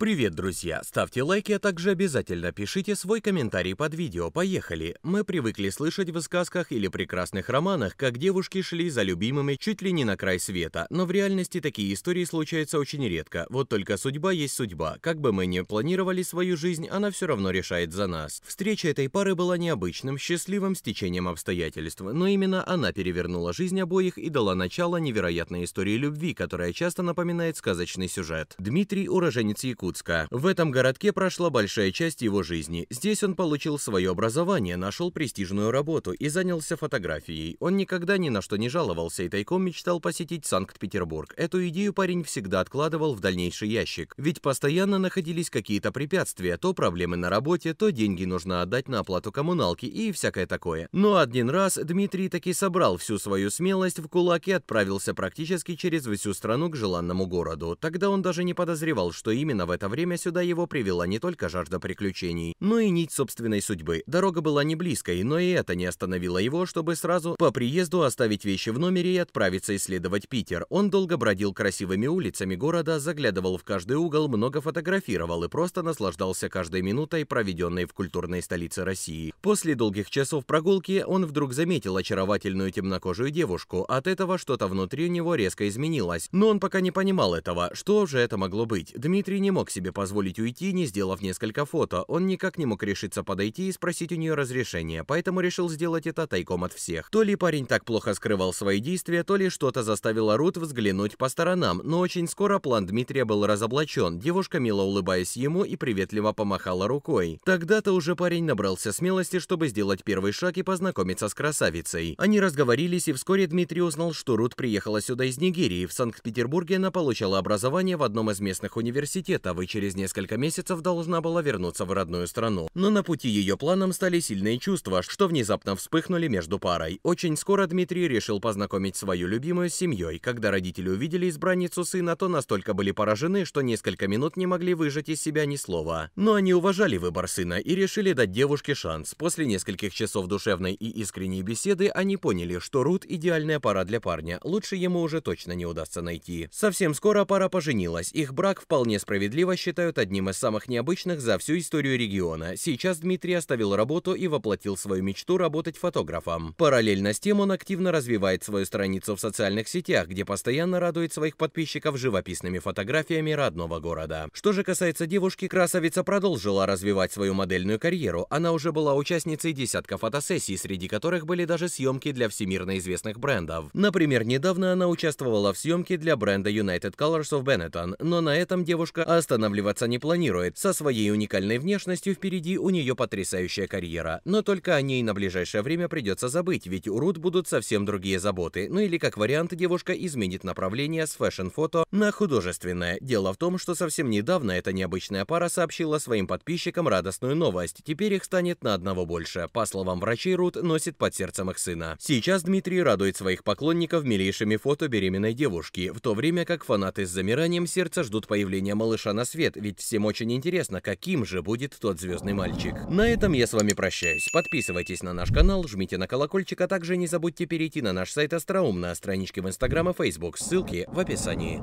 Привет, друзья! Ставьте лайки, а также обязательно пишите свой комментарий под видео. Поехали! Мы привыкли слышать в сказках или прекрасных романах, как девушки шли за любимыми чуть ли не на край света. Но в реальности такие истории случаются очень редко. Вот только судьба есть судьба. Как бы мы ни планировали свою жизнь, она все равно решает за нас. Встреча этой пары была необычным, счастливым стечением обстоятельств. Но именно она перевернула жизнь обоих и дала начало невероятной истории любви, которая часто напоминает сказочный сюжет. Дмитрий, уроженец Якутии Иркутска. В этом городке прошла большая часть его жизни. Здесь он получил свое образование, нашел престижную работу и занялся фотографией. Он никогда ни на что не жаловался и тайком мечтал посетить Санкт-Петербург. Эту идею парень всегда откладывал в дальнейший ящик. Ведь постоянно находились какие-то препятствия, то проблемы на работе, то деньги нужно отдать на оплату коммуналки и всякое такое. Но один раз Дмитрий таки собрал всю свою смелость в кулак и отправился практически через всю страну к желанному городу. Тогда он даже не подозревал, что именно в этом это время сюда его привела не только жажда приключений, но и нить собственной судьбы. Дорога была не близкой, но и это не остановило его, чтобы сразу по приезду оставить вещи в номере и отправиться исследовать Питер. Он долго бродил красивыми улицами города, заглядывал в каждый угол, много фотографировал и просто наслаждался каждой минутой, проведенной в культурной столице России. После долгих часов прогулки он вдруг заметил очаровательную темнокожую девушку. От этого что-то внутри него резко изменилось, но он пока не понимал этого, что же это могло быть. Дмитрий не мог себе позволить уйти, не сделав несколько фото. Он никак не мог решиться подойти и спросить у нее разрешения, поэтому решил сделать это тайком от всех. То ли парень так плохо скрывал свои действия, то ли что-то заставило Рут взглянуть по сторонам, но очень скоро план Дмитрия был разоблачен. Девушка, мило улыбаясь ему, и приветливо помахала рукой. Тогда-то уже парень набрался смелости, чтобы сделать первый шаг и познакомиться с красавицей. Они разговорились, и вскоре Дмитрий узнал, что Рут приехала сюда из Нигерии. В Санкт-Петербурге она получала образование в одном из местных университетов Молдавы через несколько месяцев должна была вернуться в родную страну. Но на пути ее планам стали сильные чувства, что внезапно вспыхнули между парой. Очень скоро Дмитрий решил познакомить свою любимую с семьей. Когда родители увидели избранницу сына, то настолько были поражены, что несколько минут не могли выжать из себя ни слова. Но они уважали выбор сына и решили дать девушке шанс. После нескольких часов душевной и искренней беседы они поняли, что Рут – идеальная пара для парня. Лучше ему уже точно не удастся найти. Совсем скоро пара поженилась. Их брак вполне справедлив справедливо считают одним из самых необычных за всю историю региона. Сейчас Дмитрий оставил работу и воплотил свою мечту работать фотографом. Параллельно с тем он активно развивает свою страницу в социальных сетях, где постоянно радует своих подписчиков живописными фотографиями родного города. Что же касается девушки, красавица продолжила развивать свою модельную карьеру. Она уже была участницей десятка фотосессий, среди которых были даже съемки для всемирно известных брендов. Например, недавно она участвовала в съемке для бренда United Colors of Benetton, но на этом девушка остановилась останавливаться не планирует. Со своей уникальной внешностью впереди у нее потрясающая карьера. Но только о ней на ближайшее время придется забыть, ведь у Рут будут совсем другие заботы. Ну или как вариант, девушка изменит направление с фэшн-фото на художественное. Дело в том, что совсем недавно эта необычная пара сообщила своим подписчикам радостную новость. Теперь их станет на одного больше. По словам врачей, Рут носит под сердцем их сына. Сейчас Дмитрий радует своих поклонников милейшими фото беременной девушки, в то время как фанаты с замиранием сердца ждут появления малыша на на свет, ведь всем очень интересно, каким же будет тот звездный мальчик. На этом я с вами прощаюсь. Подписывайтесь на наш канал, жмите на колокольчик, а также не забудьте перейти на наш сайт Остроум на страничке в Инстаграм и Фейсбук. Ссылки в описании.